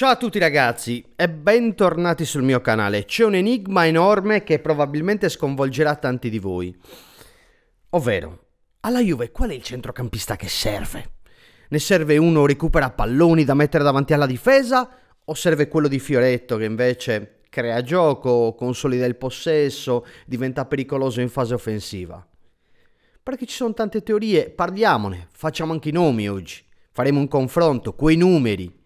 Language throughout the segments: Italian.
Ciao a tutti ragazzi e bentornati sul mio canale. C'è un enigma enorme che probabilmente sconvolgerà tanti di voi. Ovvero, alla Juve qual è il centrocampista che serve? Ne serve uno recupera palloni da mettere davanti alla difesa o serve quello di Fioretto che invece crea gioco, consolida il possesso, diventa pericoloso in fase offensiva? Perché ci sono tante teorie, parliamone, facciamo anche i nomi oggi. Faremo un confronto, quei numeri,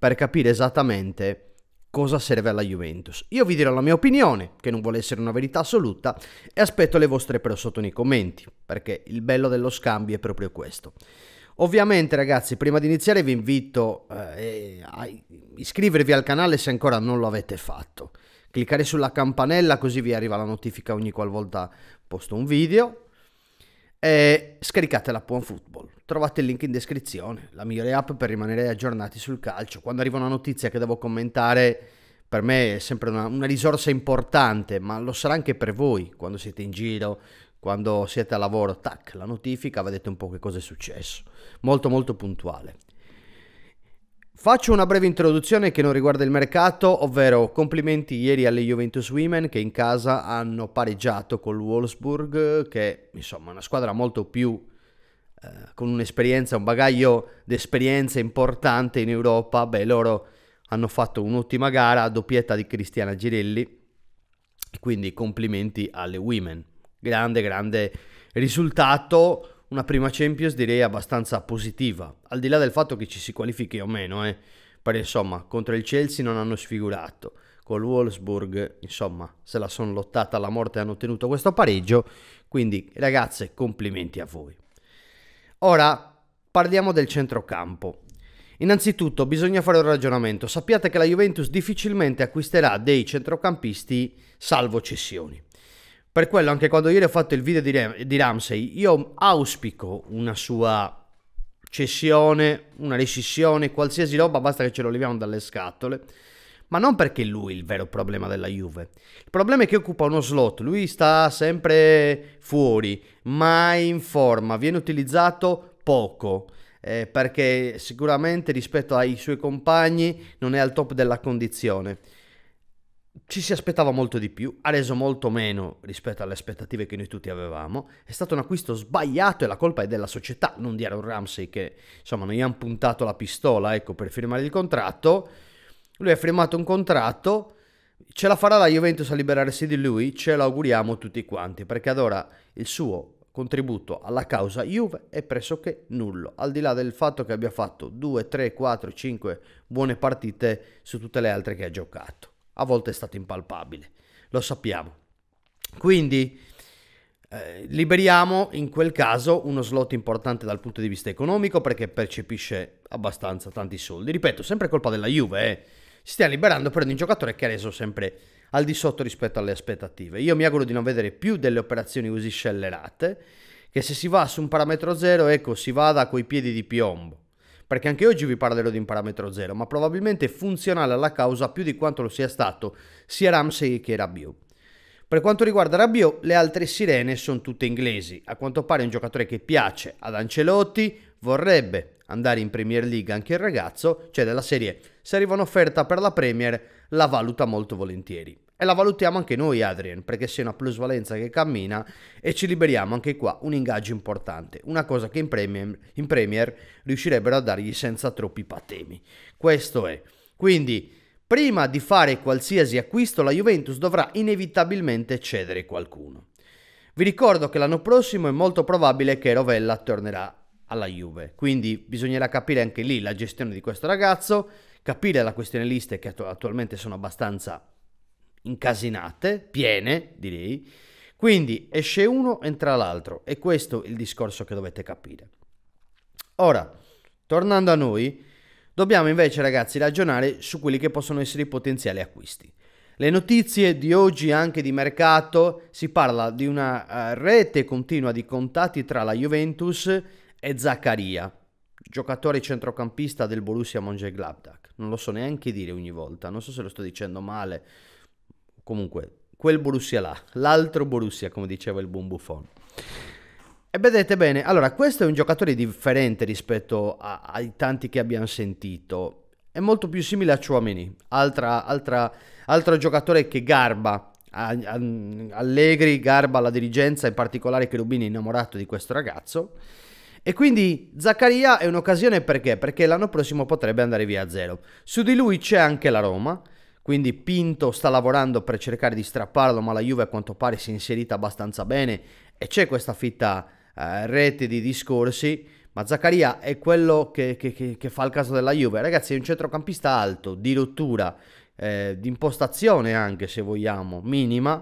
per capire esattamente cosa serve alla Juventus. Io vi dirò la mia opinione, che non vuole essere una verità assoluta, e aspetto le vostre però sotto nei commenti, perché il bello dello scambio è proprio questo. Ovviamente ragazzi, prima di iniziare vi invito eh, a iscrivervi al canale se ancora non lo avete fatto. Cliccare sulla campanella così vi arriva la notifica ogni qualvolta posto un video e scaricate l'app OneFootball. Trovate il link in descrizione, la migliore app per rimanere aggiornati sul calcio. Quando arriva una notizia che devo commentare, per me è sempre una, una risorsa importante, ma lo sarà anche per voi quando siete in giro, quando siete a lavoro, tac, la notifica, vedete un po' che cosa è successo. Molto molto puntuale. Faccio una breve introduzione che non riguarda il mercato, ovvero complimenti ieri alle Juventus Women che in casa hanno pareggiato col Wolfsburg, che è una squadra molto più eh, con un'esperienza, un bagaglio d'esperienza importante in Europa. Beh, loro hanno fatto un'ottima gara, doppietta di Cristiana Girelli, quindi complimenti alle Women. Grande, grande risultato una prima Champions direi abbastanza positiva, al di là del fatto che ci si qualifichi o meno, eh. Per insomma, contro il Chelsea non hanno sfigurato, col Wolfsburg, insomma, se la sono lottata alla morte hanno ottenuto questo pareggio, quindi ragazze, complimenti a voi. Ora parliamo del centrocampo. Innanzitutto bisogna fare un ragionamento, sappiate che la Juventus difficilmente acquisterà dei centrocampisti salvo cessioni. Per quello anche quando ieri ho fatto il video di, Ram- di Ramsey, io auspico una sua cessione, una rescissione, qualsiasi roba, basta che ce lo leviamo dalle scatole. Ma non perché lui è il vero problema della Juve. Il problema è che occupa uno slot, lui sta sempre fuori, mai in forma, viene utilizzato poco. Eh, perché sicuramente rispetto ai suoi compagni non è al top della condizione ci si aspettava molto di più, ha reso molto meno rispetto alle aspettative che noi tutti avevamo, è stato un acquisto sbagliato e la colpa è della società, non di Aaron Ramsey che insomma non gli hanno puntato la pistola ecco, per firmare il contratto, lui ha firmato un contratto, ce la farà la Juventus a liberarsi di lui, ce l'auguriamo tutti quanti, perché ad ora il suo contributo alla causa Juve è pressoché nullo, al di là del fatto che abbia fatto 2, 3, 4, 5 buone partite su tutte le altre che ha giocato a volte è stato impalpabile, lo sappiamo. Quindi eh, liberiamo in quel caso uno slot importante dal punto di vista economico perché percepisce abbastanza tanti soldi. Ripeto, sempre colpa della Juve, eh. si stia liberando per un giocatore che ha reso sempre al di sotto rispetto alle aspettative. Io mi auguro di non vedere più delle operazioni così scellerate, che se si va su un parametro zero, ecco, si vada coi piedi di piombo perché anche oggi vi parlerò di un parametro zero, ma probabilmente funzionale alla causa più di quanto lo sia stato sia Ramsey che Rabiot. Per quanto riguarda Rabiot, le altre sirene sono tutte inglesi, a quanto pare è un giocatore che piace ad Ancelotti, vorrebbe andare in Premier League anche il ragazzo, cioè della serie se arriva un'offerta per la Premier la valuta molto volentieri e la valutiamo anche noi Adrien perché sia una plusvalenza che cammina e ci liberiamo anche qua un ingaggio importante, una cosa che in Premier, in Premier riuscirebbero a dargli senza troppi patemi. Questo è. Quindi prima di fare qualsiasi acquisto la Juventus dovrà inevitabilmente cedere qualcuno. Vi ricordo che l'anno prossimo è molto probabile che Rovella tornerà alla Juve, quindi bisognerà capire anche lì la gestione di questo ragazzo, capire la questione liste che attualmente sono abbastanza incasinate, piene, direi. Quindi esce uno, entra l'altro. E questo è il discorso che dovete capire. Ora, tornando a noi, dobbiamo invece ragazzi ragionare su quelli che possono essere i potenziali acquisti. Le notizie di oggi anche di mercato si parla di una eh, rete continua di contatti tra la Juventus e Zaccaria, giocatore centrocampista del Borussia Mönchengladbach. Non lo so neanche dire ogni volta, non so se lo sto dicendo male, Comunque, quel Borussia là, l'altro Borussia, come diceva il buon Buffon. E vedete bene, allora questo è un giocatore differente rispetto a, ai tanti che abbiamo sentito. È molto più simile a Chouameni, altra, altra, altro giocatore che garba. A, a, Allegri garba la dirigenza, in particolare Cherubini è innamorato di questo ragazzo. E quindi Zaccaria è un'occasione perché? Perché l'anno prossimo potrebbe andare via a zero. Su di lui c'è anche la Roma quindi Pinto sta lavorando per cercare di strapparlo, ma la Juve a quanto pare si è inserita abbastanza bene e c'è questa fitta eh, rete di discorsi. Ma Zaccaria è quello che, che, che, che, fa il caso della Juve. Ragazzi, è un centrocampista alto, di rottura, eh, di impostazione anche se vogliamo, minima.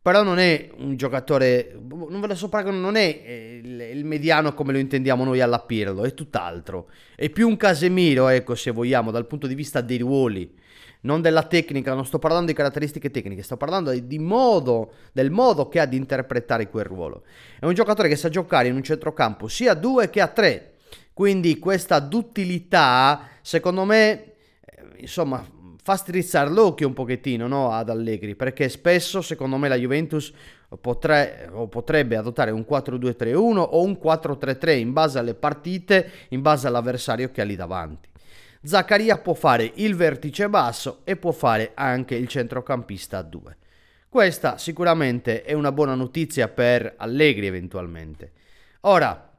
Però non è un giocatore, boh, non ve lo so non è eh, il, il, mediano come lo intendiamo noi alla Pirlo, è tutt'altro. È più un Casemiro, ecco, se vogliamo, dal punto di vista dei ruoli non della tecnica, non sto parlando di caratteristiche tecniche, sto parlando modo, del modo che ha di interpretare quel ruolo. È un giocatore che sa giocare in un centrocampo sia a 2 che a 3, quindi questa duttilità, secondo me, eh, insomma, fa strizzare l'occhio un pochettino no, ad Allegri, perché spesso, secondo me, la Juventus potre, potrebbe adottare un 4-2-3-1 o un 4-3-3 in base alle partite, in base all'avversario che ha lì davanti. Zaccaria può fare il vertice basso e può fare anche il centrocampista a 2. Questa sicuramente è una buona notizia per Allegri eventualmente. Ora,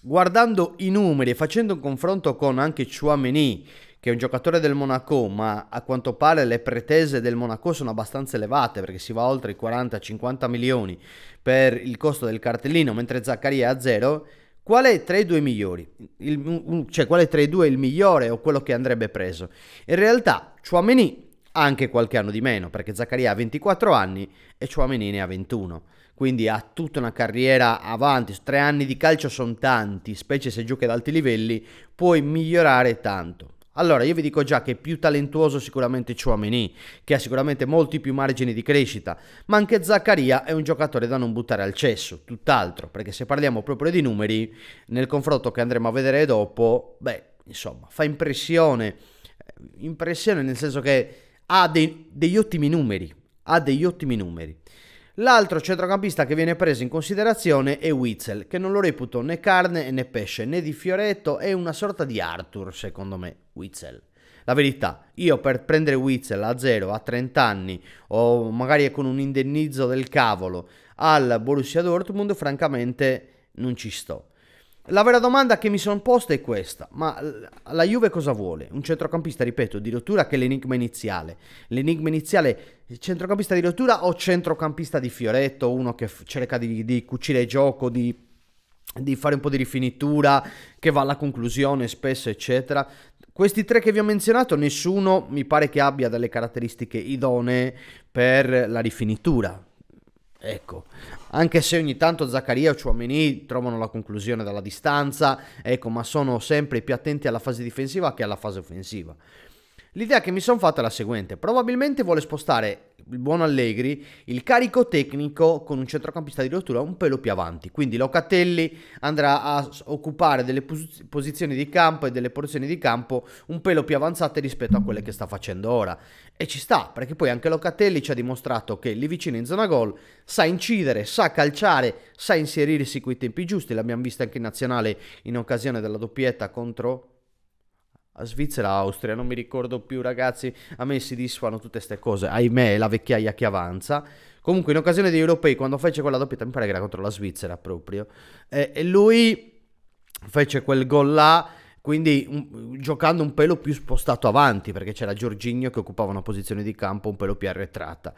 guardando i numeri e facendo un confronto con anche Chouameni, che è un giocatore del Monaco, ma a quanto pare le pretese del Monaco sono abbastanza elevate perché si va oltre i 40-50 milioni per il costo del cartellino, mentre Zaccaria è a zero Qual è tra i due migliori? Il, cioè, quale tra i due è il migliore o quello che andrebbe preso? In realtà, Chouameni ha anche qualche anno di meno, perché Zaccaria ha 24 anni e Chouameni ne ha 21. Quindi ha tutta una carriera avanti, tre anni di calcio sono tanti, specie se giochi ad alti livelli, puoi migliorare tanto. Allora, io vi dico già che è più talentuoso sicuramente Chouameni, che ha sicuramente molti più margini di crescita, ma anche Zaccaria è un giocatore da non buttare al cesso, tutt'altro, perché se parliamo proprio di numeri, nel confronto che andremo a vedere dopo, beh, insomma, fa impressione, impressione nel senso che ha dei, degli ottimi numeri, ha degli ottimi numeri. L'altro centrocampista che viene preso in considerazione è Witzel, che non lo reputo né carne né pesce né di fioretto, è una sorta di Arthur secondo me, Witzel. La verità, io per prendere Witzel a zero a 30 anni o magari con un indennizzo del cavolo al Borussia Dortmund, francamente non ci sto. La vera domanda che mi sono posta è questa, ma la Juve cosa vuole? Un centrocampista, ripeto, di rottura che è l'enigma iniziale. L'enigma iniziale, centrocampista di rottura o centrocampista di fioretto, uno che cerca di, di cucire gioco, di, di fare un po' di rifinitura, che va alla conclusione spesso, eccetera. Questi tre che vi ho menzionato, nessuno mi pare che abbia delle caratteristiche idonee per la rifinitura Ecco, anche se ogni tanto Zaccaria o Chouameni trovano la conclusione dalla distanza, ecco, ma sono sempre più attenti alla fase difensiva che alla fase offensiva. L'idea che mi sono fatta è la seguente, probabilmente vuole spostare il buon Allegri il carico tecnico con un centrocampista di rottura un pelo più avanti, quindi Locatelli andrà a occupare delle posizioni di campo e delle porzioni di campo un pelo più avanzate rispetto a quelle che sta facendo ora e ci sta, perché poi anche Locatelli ci ha dimostrato che lì vicino in zona gol sa incidere, sa calciare, sa inserirsi coi tempi giusti, l'abbiamo visto anche in nazionale in occasione della doppietta contro Svizzera, Austria, non mi ricordo più ragazzi, a me si disfano tutte queste cose, ahimè è la vecchiaia che avanza. Comunque in occasione degli europei, quando fece quella doppietta, mi pare che era contro la Svizzera proprio, eh, e lui fece quel gol là, quindi un, giocando un pelo più spostato avanti, perché c'era Giorginio che occupava una posizione di campo un pelo più arretrata.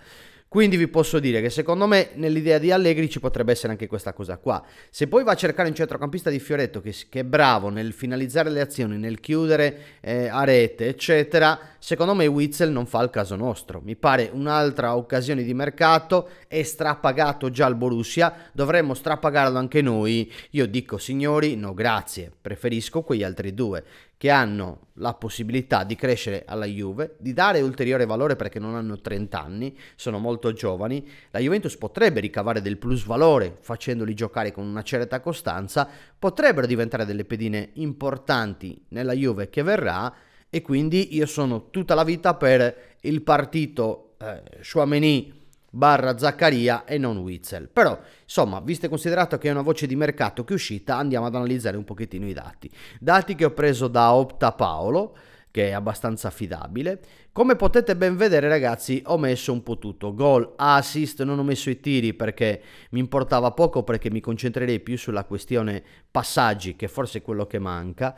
Quindi vi posso dire che secondo me nell'idea di Allegri ci potrebbe essere anche questa cosa qua. Se poi va a cercare un centrocampista di Fioretto che, che è bravo nel finalizzare le azioni, nel chiudere eh, a rete, eccetera, secondo me Witzel non fa il caso nostro. Mi pare un'altra occasione di mercato, è strapagato già il Borussia, dovremmo strapagarlo anche noi. Io dico signori, no grazie, preferisco quegli altri due che hanno la possibilità di crescere alla Juve, di dare ulteriore valore perché non hanno 30 anni, sono molto giovani, la Juventus potrebbe ricavare del plus valore facendoli giocare con una certa costanza, potrebbero diventare delle pedine importanti nella Juve che verrà e quindi io sono tutta la vita per il partito eh, Chouameni barra Zaccaria e non Witzel. Però, insomma, visto e considerato che è una voce di mercato che è uscita, andiamo ad analizzare un pochettino i dati. Dati che ho preso da Opta Paolo, che è abbastanza affidabile. Come potete ben vedere ragazzi ho messo un po' tutto, gol, assist, non ho messo i tiri perché mi importava poco perché mi concentrerei più sulla questione passaggi che forse è quello che manca.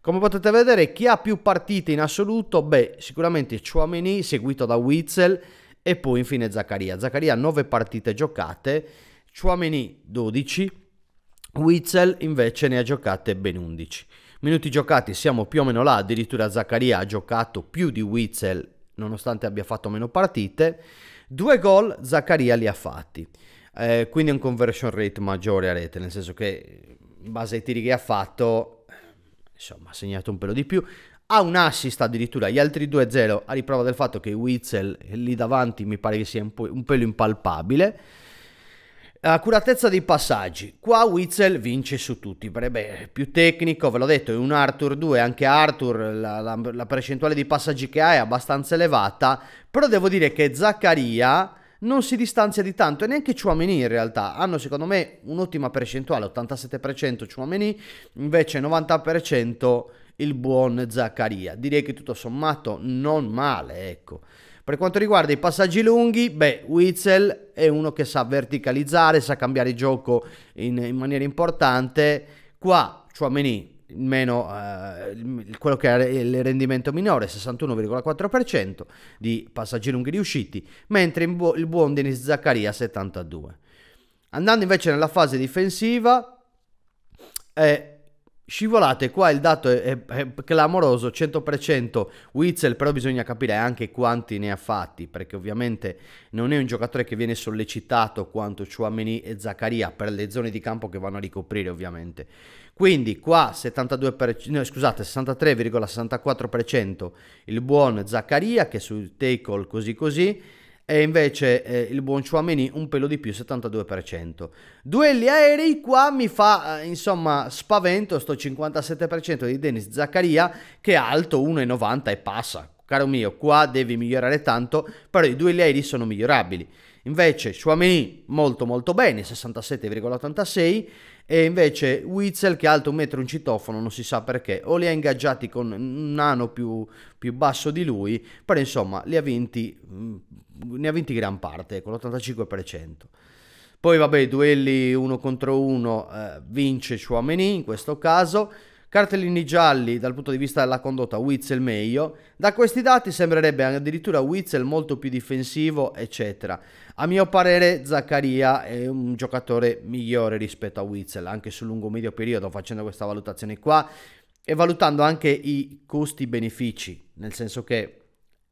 Come potete vedere chi ha più partite in assoluto? Beh sicuramente Chouameni seguito da Witzel e poi infine Zaccaria. Zaccaria 9 partite giocate, Chouameni 12, Witzel invece ne ha giocate ben 11. Minuti giocati siamo più o meno là, addirittura Zaccaria ha giocato più di Witzel nonostante abbia fatto meno partite. Due gol Zaccaria li ha fatti, eh, quindi un conversion rate maggiore a rete, nel senso che in base ai tiri che ha fatto, insomma, ha segnato un pelo di più ha un assist addirittura, gli altri 2-0 a riprova del fatto che Witzel lì davanti mi pare che sia un, un pelo impalpabile. Accuratezza dei passaggi, qua Witzel vince su tutti, beh, più tecnico, ve l'ho detto, è un Arthur 2, anche Arthur la, la, la percentuale di passaggi che ha è abbastanza elevata, però devo dire che Zaccaria non si distanzia di tanto e neanche Chouameni in realtà hanno secondo me un'ottima percentuale 87% Chouameni invece 90% il buon Zaccaria. Direi che tutto sommato non male, ecco. Per quanto riguarda i passaggi lunghi, beh, Witzel è uno che sa verticalizzare, sa cambiare gioco in, in maniera importante. Qua Chouameni meno eh, quello che è il rendimento minore 61,4% di passaggi lunghi riusciti mentre bu il buon Denis Zaccaria 72 andando invece nella fase difensiva eh, Scivolate, qua il dato è, è, è clamoroso, 100% Witzel, però bisogna capire anche quanti ne ha fatti, perché ovviamente non è un giocatore che viene sollecitato quanto Chouameni e Zaccaria per le zone di campo che vanno a ricoprire ovviamente. Quindi qua 72 per, no, scusate, 63,64% il buon Zaccaria che su tackle così così e invece eh, il buon Chouameni un pelo di più, 72%. Duelli aerei qua mi fa eh, insomma spavento sto 57% di Denis Zaccaria che è alto 1,90 e passa. Caro mio, qua devi migliorare tanto, però i duelli aerei sono migliorabili. Invece Chouameni molto molto bene, 67,86 e invece Witzel che è alto un metro un citofono, non si sa perché, o li ha ingaggiati con un nano più, più basso di lui, però insomma li ha vinti mm, ne ha vinti gran parte, con l'85%. Poi vabbè, duelli uno contro uno eh, vince Chouameni in questo caso. Cartellini gialli dal punto di vista della condotta Witzel meglio. Da questi dati sembrerebbe addirittura Witzel molto più difensivo, eccetera. A mio parere Zaccaria è un giocatore migliore rispetto a Witzel, anche sul lungo medio periodo facendo questa valutazione qua e valutando anche i costi-benefici, nel senso che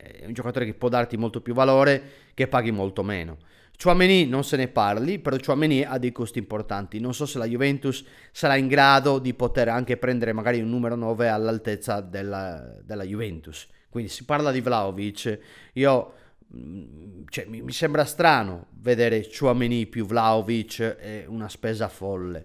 è un giocatore che può darti molto più valore, che paghi molto meno. Chouameni non se ne parli, però Chouameni ha dei costi importanti. Non so se la Juventus sarà in grado di poter anche prendere magari un numero 9 all'altezza della, della Juventus. Quindi si parla di Vlaovic. Io, mm, cioè, mi, mi, sembra strano vedere Chouameni più Vlaovic è una spesa folle.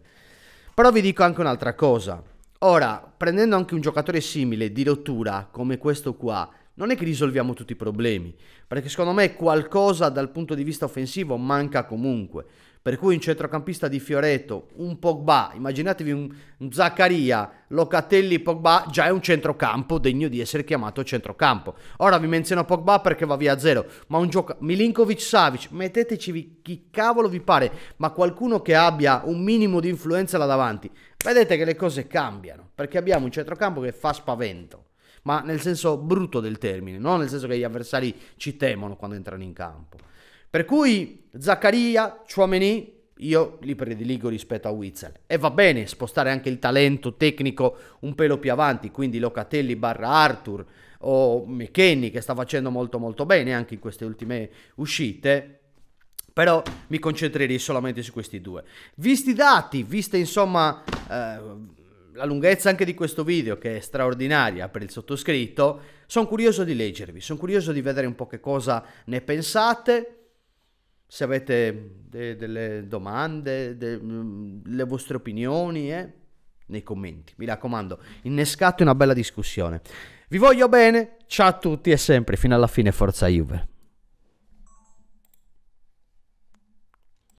Però vi dico anche un'altra cosa. Ora, prendendo anche un giocatore simile di rottura come questo qua, non è che risolviamo tutti i problemi, perché secondo me qualcosa dal punto di vista offensivo manca comunque. Per cui un centrocampista di Fioretto, un Pogba, immaginatevi un, Zaccaria, Locatelli, Pogba, già è un centrocampo degno di essere chiamato centrocampo. Ora vi menziono Pogba perché va via a zero, ma un gioco Milinkovic Savic, metteteci chi cavolo vi pare, ma qualcuno che abbia un minimo di influenza là davanti. Vedete che le cose cambiano, perché abbiamo un centrocampo che fa spavento ma nel senso brutto del termine, non nel senso che gli avversari ci temono quando entrano in campo. Per cui Zaccaria, Chouameni, io li prediligo rispetto a Witzel. E va bene spostare anche il talento tecnico un pelo più avanti, quindi Locatelli barra Arthur o McKenny che sta facendo molto molto bene anche in queste ultime uscite. Però mi concentrerei solamente su questi due. Visti i dati, viste insomma... Eh, la lunghezza anche di questo video, che è straordinaria per il sottoscritto, sono curioso di leggervi, sono curioso di vedere un po' che cosa ne pensate. Se avete de- delle domande, de- mm, le vostre opinioni, eh, nei commenti. Mi raccomando, innescate una bella discussione. Vi voglio bene, ciao a tutti e sempre fino alla fine Forza Juve.